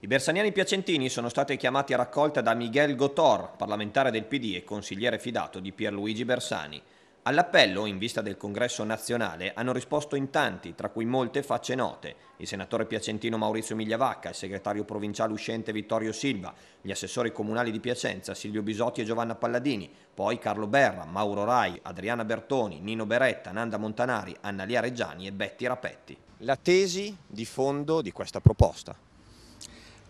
I bersaniani piacentini sono stati chiamati a raccolta da Miguel Gotor, parlamentare del PD e consigliere fidato di Pierluigi Bersani. All'appello, in vista del congresso nazionale, hanno risposto in tanti, tra cui molte facce note. Il senatore piacentino Maurizio Migliavacca, il segretario provinciale uscente Vittorio Silva, gli assessori comunali di Piacenza Silvio Bisotti e Giovanna Palladini, poi Carlo Berra, Mauro Rai, Adriana Bertoni, Nino Beretta, Nanda Montanari, Annalia Reggiani e Betti Rapetti. La tesi di fondo di questa proposta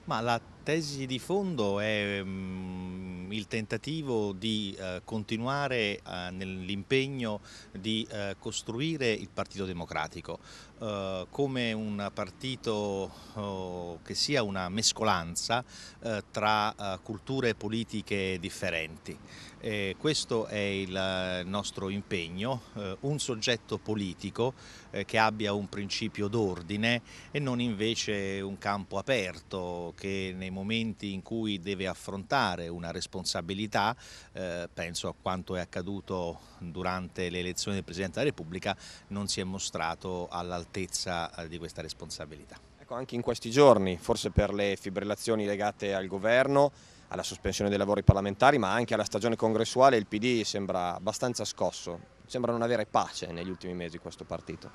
ma la tesi di fondo è um, il tentativo di uh, continuare uh, nell'impegno di uh, costruire il Partito Democratico come un partito oh, che sia una mescolanza eh, tra eh, culture politiche differenti. E questo è il eh, nostro impegno, eh, un soggetto politico eh, che abbia un principio d'ordine e non invece un campo aperto che nei momenti in cui deve affrontare una responsabilità, eh, penso a quanto è accaduto durante le elezioni del Presidente della Repubblica, non si è mostrato all'altezza di questa responsabilità. Ecco, anche in questi giorni, forse per le fibrillazioni legate al governo, alla sospensione dei lavori parlamentari, ma anche alla stagione congressuale, il PD sembra abbastanza scosso. Sembra non avere pace negli ultimi mesi questo partito.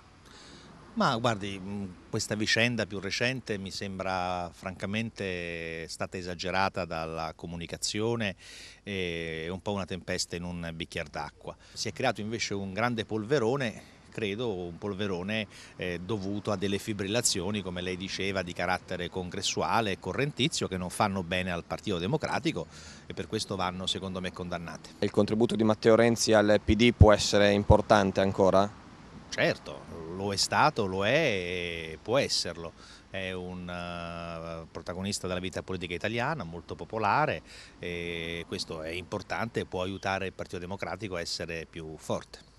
Ma guardi, mm, questa vicenda più recente mi sembra francamente stata esagerata dalla comunicazione e un po' una tempesta in un bicchiere d'acqua. Si è creato invece un grande polverone credo un polverone eh, dovuto a delle fibrillazioni, come lei diceva, di carattere congressuale e correntizio che non fanno bene al Partito Democratico e per questo vanno secondo me condannate. Il contributo di Matteo Renzi al PD può essere importante ancora? Certo, lo è stato, lo è e può esserlo è un eh, protagonista della vita politica italiana, molto popolare e questo è importante e può aiutare il Partito Democratico a essere più forte.